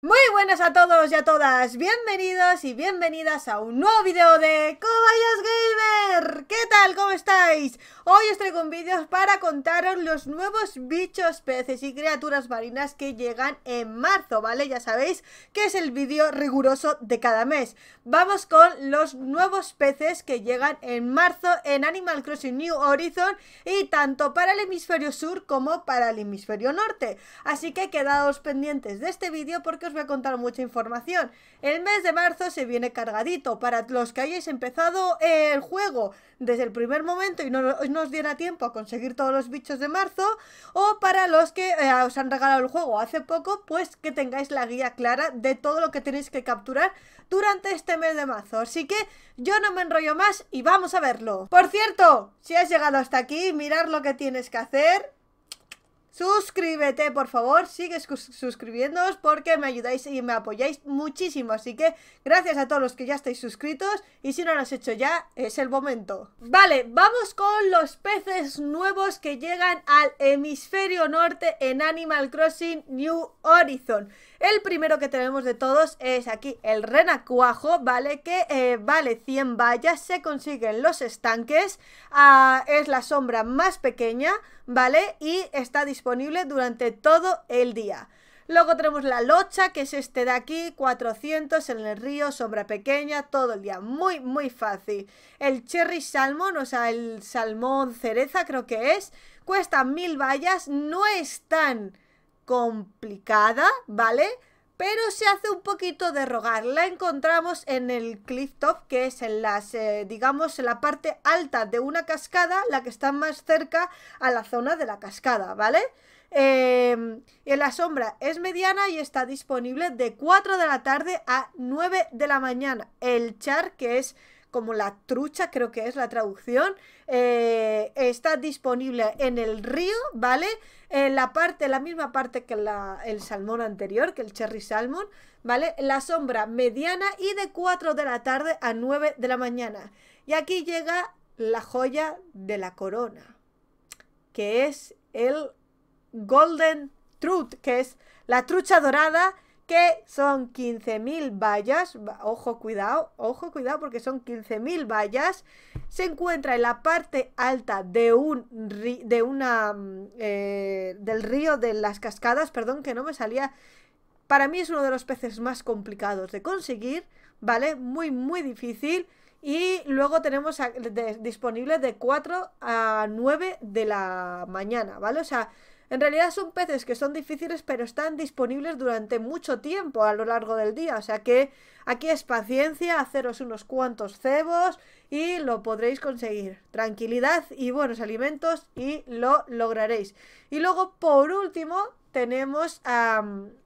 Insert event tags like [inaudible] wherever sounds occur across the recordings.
Muy buenas a todos y a todas, bienvenidos y bienvenidas a un nuevo vídeo de Cobayas Gamer ¿Qué tal? ¿Cómo estáis? Hoy os traigo un vídeo para contaros los nuevos bichos, peces y criaturas marinas que llegan en marzo, ¿vale? Ya sabéis que es el vídeo riguroso de cada mes Vamos con los nuevos peces que llegan en marzo en Animal Crossing New Horizon Y tanto para el hemisferio sur como para el hemisferio norte Así que quedaos pendientes de este vídeo porque os voy a contar mucha información. El mes de marzo se viene cargadito para los que hayáis empezado el juego desde el primer momento y no, nos os diera tiempo a conseguir todos los bichos de marzo, o para los que eh, os han regalado el juego hace poco, pues que tengáis la guía clara de todo lo que tenéis que capturar durante este mes de marzo. Así que yo no me enrollo más y vamos a verlo. Por cierto, si has llegado hasta aquí, mirar lo que tienes que hacer Suscríbete, por favor, sigue suscribiéndoos porque me ayudáis y me apoyáis muchísimo. Así que gracias a todos los que ya estáis suscritos y si no lo has hecho ya, es el momento. Vale, vamos con los peces nuevos que llegan al hemisferio norte en Animal Crossing New Horizon. El primero que tenemos de todos es aquí el renacuajo, ¿vale? Que eh, vale 100 vallas, se consiguen los estanques, ah, es la sombra más pequeña, ¿vale? Y está disponible durante todo el día. Luego tenemos la locha, que es este de aquí, 400 en el río, sombra pequeña, todo el día. Muy, muy fácil. El cherry salmon, o sea, el salmón cereza creo que es, cuesta mil vallas, no es tan complicada, ¿vale? pero se hace un poquito de rogar. La encontramos en el cliff top, que es en las, eh, digamos, en la parte alta de una cascada, la que está más cerca a la zona de la cascada, ¿vale? Em, en la sombra es mediana y está disponible de 4 de la tarde a 9 de la mañana. El char, que es como la trucha, creo que es la traducción, eh, está disponible en el río, ¿vale? En la parte, la misma parte que el salmón anterior, que el cherry salmon, ¿vale? La sombra mediana y de 4 de la tarde a 9 de la mañana. Y aquí llega la joya de la corona, que es el Golden Truth, que es la trucha dorada que son 15.000 vallas, ojo cuidado, ojo cuidado porque son 15.000 vallas, se encuentra en la parte alta de un de una mm, eh, del río de las cascadas, perdón que no me salía, para mí es uno de los peces más complicados de conseguir, ¿vale? Muy muy difícil y luego tenemos disponible de 4 a 9 de la mañana, ¿vale? O sea, en realidad son peces que son difíciles, pero están disponibles durante mucho tiempo a lo largo del día. O sea que aquí es paciencia, haceros unos cuantos cebos y lo podréis conseguir. Tranquilidad y buenos alimentos y lo lograréis. Y luego, por último, tenemos a...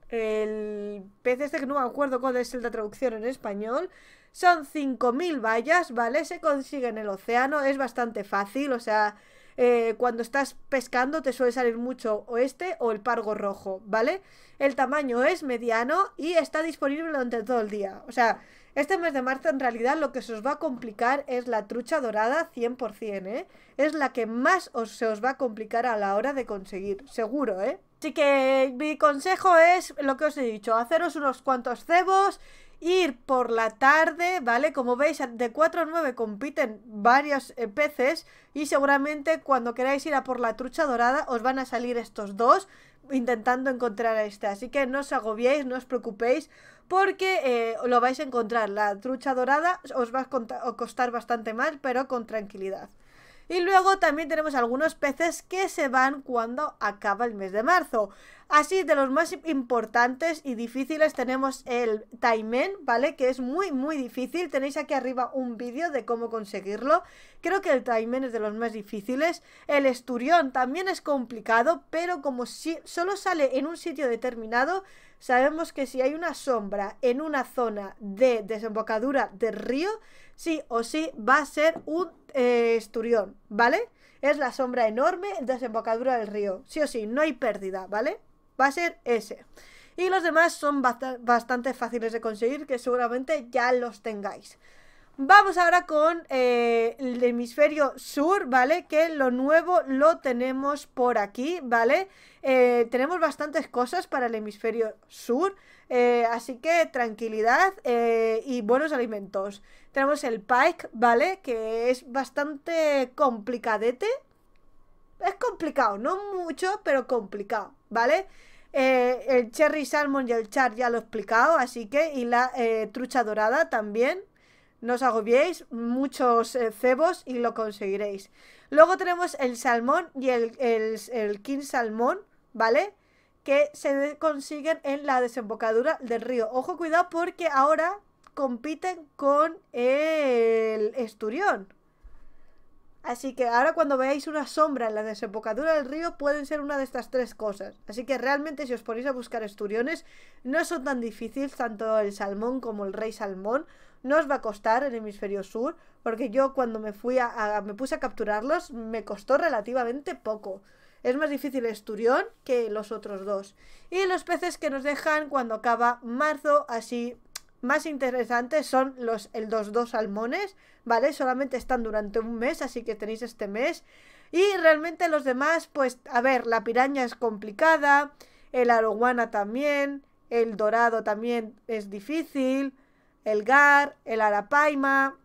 el pez este que no me acuerdo cuál es de traducción en español. Son 5.000 vallas, ¿vale? Se consigue en el océano, es bastante fácil, o sea, eh, cuando estás pescando te suele salir mucho o este o el pargo rojo, ¿vale? El tamaño es mediano y está disponible durante todo el día. O sea, este mes de marzo en realidad lo que se os va a complicar es la trucha dorada 100%, ¿eh? Es la que más se os va a complicar a la hora de conseguir, seguro, ¿eh? Así que mi consejo es lo que os he dicho, haceros unos cuantos cebos ir por la tarde, ¿vale? Como veis, de 4 a 9 compiten varios eh, peces y seguramente cuando queráis ir a por la trucha dorada os van a salir estos dos intentando encontrar a este. Así que no os agobiéis, no os preocupéis porque eh, lo vais a encontrar. La trucha dorada os va a costar bastante más, pero con tranquilidad. Y luego también tenemos algunos peces que se van cuando acaba el mes de marzo. Así, de los más importantes y difíciles tenemos el Taimen, ¿vale? Que es muy, muy difícil. Tenéis aquí arriba un vídeo de cómo conseguirlo. Creo que el Taimen es de los más difíciles. El Esturión también es complicado, pero como solo sale en un sitio determinado, sabemos que si hay una sombra en una zona de desembocadura de río, sí o sí va a ser un eh, Esturión, ¿vale? Es la sombra enorme, desembocadura del río. Sí o sí, no hay pérdida, ¿vale? va a ser ese. Y los demás son bastante fáciles de conseguir, que seguramente ya los tengáis. Vamos ahora con eh, el hemisferio sur, ¿vale? Que lo nuevo lo tenemos por aquí, ¿vale? Eh, tenemos bastantes cosas para el hemisferio sur, eh, así que tranquilidad y buenos alimentos. Tenemos el pike, ¿vale? Que es bastante complicadete. Es complicado, no mucho, pero complicado. ¿vale? Eh, el cherry salmon y el char ya lo he explicado, así que, y la eh, trucha dorada también. No os agobiéis, muchos eh, cebos y lo conseguiréis. Luego tenemos el salmón y el, el, el king salmón, ¿vale? Que se consiguen en la desembocadura del río. Ojo, cuidado, porque ahora compiten con el esturión. Así que ahora cuando veáis una sombra en la desembocadura del río pueden ser una de estas tres cosas. Así que realmente si os ponéis a buscar esturiones no son tan difíciles tanto el salmón como el rey salmón. No os va a costar el hemisferio sur porque yo cuando me fui a, me puse a capturarlos me costó relativamente poco. Es más difícil esturión que los otros dos. Y los peces que nos dejan cuando acaba marzo así más interesantes son los, el, dos salmones, ¿vale? Solamente están durante un mes, así que tenéis este mes. Y realmente los demás, pues, a ver, la piraña es complicada, el arowana también, el dorado también es difícil, el gar, el arapaima.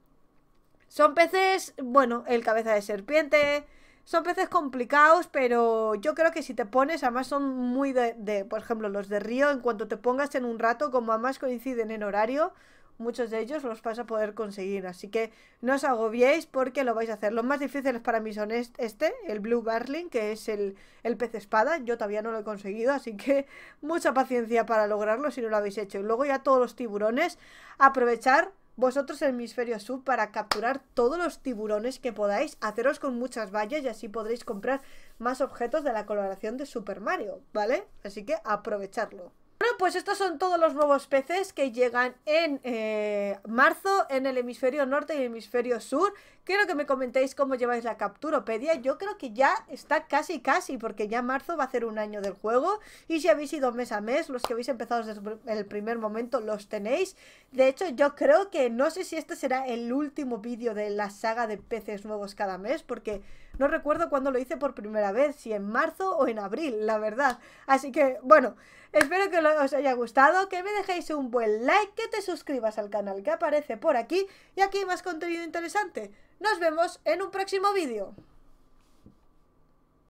Son peces, bueno, el cabeza de serpiente, son peces complicados, pero yo creo que si te pones, además son muy de, por ejemplo, los de río, en cuanto te pongas en un rato, como además coinciden en horario, muchos de ellos los vas a poder conseguir. Así que no os agobiéis porque lo vais a hacer. Los más difíciles para mí son este, el Blue Garling, que es el, el, pez espada. Yo todavía no lo he conseguido, así que [laughs] mucha paciencia para lograrlo si no lo habéis hecho. Y luego ya todos los tiburones, aprovechar vosotros el hemisferio sur para capturar todos los tiburones que podáis, haceros con muchas vallas y así podréis comprar más objetos de la coloración de Super Mario, ¿vale? Así que aprovecharlo. Bueno, pues estos son todos los nuevos peces que llegan en eh, marzo en el hemisferio norte y el hemisferio sur. Quiero que me comentéis cómo lleváis la capturopedia. Yo creo que ya está casi casi, porque ya marzo va a ser un año del juego. Y si habéis ido mes a mes, los que habéis empezado desde el primer momento los tenéis. De hecho, yo creo que no sé si este será el último vídeo de la saga de peces nuevos cada mes, porque no recuerdo cuándo lo hice por primera vez, si en marzo o en abril, la verdad. Así que, bueno, espero que os haya gustado, que me dejéis un buen like, que te suscribas al canal que aparece por aquí y aquí más contenido interesante. Nos vemos en un próximo vídeo.